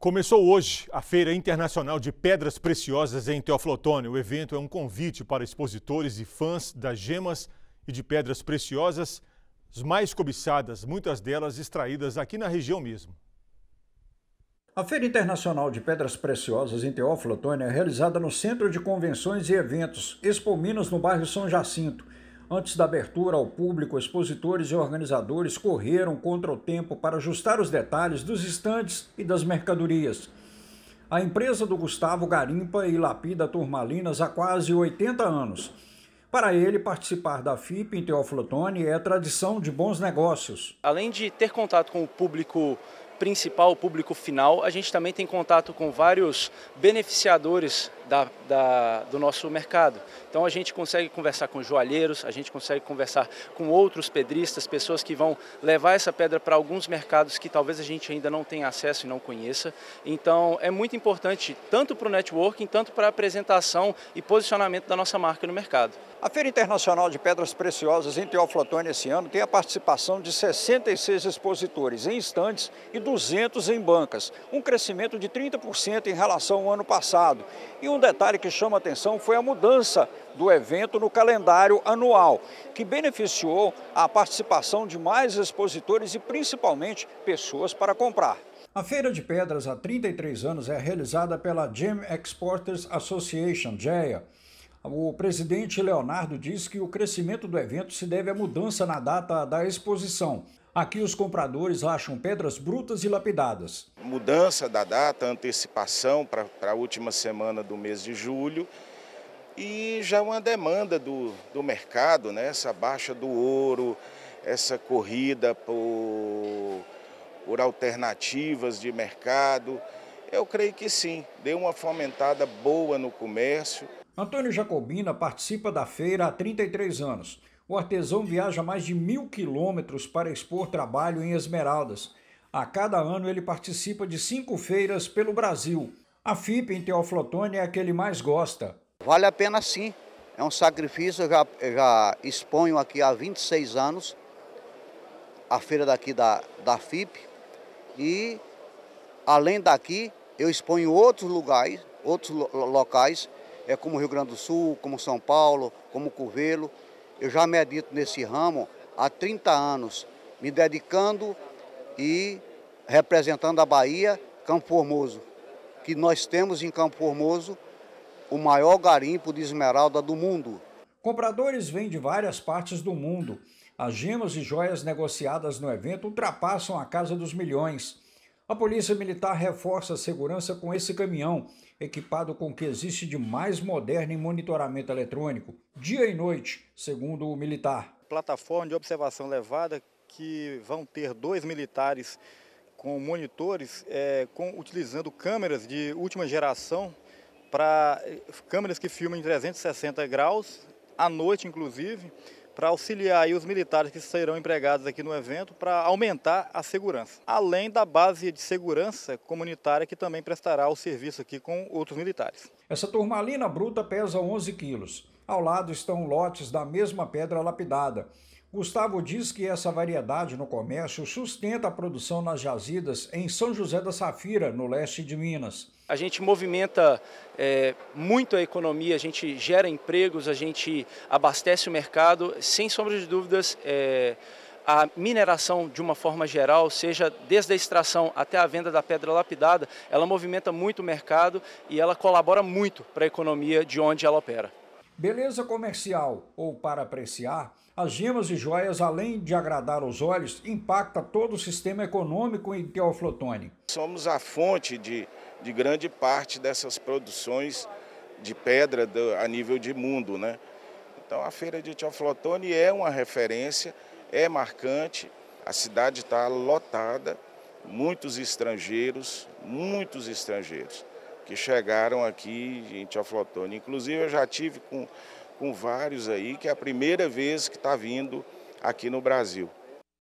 Começou hoje a Feira Internacional de Pedras Preciosas em Teoflotone. O evento é um convite para expositores e fãs das gemas e de pedras preciosas, as mais cobiçadas, muitas delas extraídas aqui na região mesmo. A Feira Internacional de Pedras Preciosas em Teófilo Teoflotone é realizada no Centro de Convenções e Eventos Expo Minas, no bairro São Jacinto Antes da abertura ao público, expositores e organizadores correram contra o tempo para ajustar os detalhes dos estandes e das mercadorias. A empresa do Gustavo garimpa e lapida turmalinas há quase 80 anos. Para ele, participar da FIP em Teófilo Otoni é tradição de bons negócios. Além de ter contato com o público principal, o público final, a gente também tem contato com vários beneficiadores da, da, do nosso mercado. Então a gente consegue conversar com joalheiros, a gente consegue conversar com outros pedristas, pessoas que vão levar essa pedra para alguns mercados que talvez a gente ainda não tenha acesso e não conheça. Então é muito importante tanto para o networking, tanto para a apresentação e posicionamento da nossa marca no mercado. A Feira Internacional de Pedras Preciosas em Teoflotone esse ano tem a participação de 66 expositores em estantes e 200 em bancas, um crescimento de 30% em relação ao ano passado. E o um detalhe que chama atenção foi a mudança do evento no calendário anual, que beneficiou a participação de mais expositores e principalmente pessoas para comprar. A Feira de Pedras há 33 anos é realizada pela Gem Exporters Association, GEA. O presidente Leonardo diz que o crescimento do evento se deve à mudança na data da exposição. Aqui os compradores acham pedras brutas e lapidadas. Mudança da data, antecipação para a última semana do mês de julho e já uma demanda do, do mercado, né? essa baixa do ouro, essa corrida por, por alternativas de mercado. Eu creio que sim, deu uma fomentada boa no comércio. Antônio Jacobina participa da feira há 33 anos. O artesão viaja mais de mil quilômetros para expor trabalho em Esmeraldas. A cada ano ele participa de cinco feiras pelo Brasil. A FIP em Teoflotone é a que ele mais gosta. Vale a pena sim. É um sacrifício, eu já, eu já exponho aqui há 26 anos a feira daqui da, da FIP. E além daqui, eu exponho outros lugares, outros locais, é como Rio Grande do Sul, como São Paulo, como Curvelo. Eu já medito nesse ramo há 30 anos, me dedicando e representando a Bahia, Campo Formoso, que nós temos em Campo Formoso o maior garimpo de esmeralda do mundo. Compradores vêm de várias partes do mundo. As gemas e joias negociadas no evento ultrapassam a casa dos milhões. A Polícia Militar reforça a segurança com esse caminhão, equipado com o que existe de mais moderno em monitoramento eletrônico, dia e noite, segundo o militar. Plataforma de observação levada que vão ter dois militares com monitores, é, com, utilizando câmeras de última geração, para câmeras que filmam em 360 graus, à noite inclusive, para auxiliar os militares que serão empregados aqui no evento para aumentar a segurança, além da base de segurança comunitária que também prestará o serviço aqui com outros militares. Essa turmalina bruta pesa 11 quilos. Ao lado estão lotes da mesma pedra lapidada. Gustavo diz que essa variedade no comércio sustenta a produção nas jazidas em São José da Safira, no leste de Minas. A gente movimenta é, muito a economia, a gente gera empregos, a gente abastece o mercado. Sem sombra de dúvidas, é, a mineração de uma forma geral, seja desde a extração até a venda da pedra lapidada, ela movimenta muito o mercado e ela colabora muito para a economia de onde ela opera. Beleza comercial ou para apreciar, as gemas e joias, além de agradar os olhos, impacta todo o sistema econômico em Teoflotone. Somos a fonte de, de grande parte dessas produções de pedra do, a nível de mundo. Né? Então a feira de Teoflotone é uma referência, é marcante, a cidade está lotada, muitos estrangeiros, muitos estrangeiros que chegaram aqui em Tiaflotone. Inclusive, eu já tive com, com vários aí, que é a primeira vez que está vindo aqui no Brasil.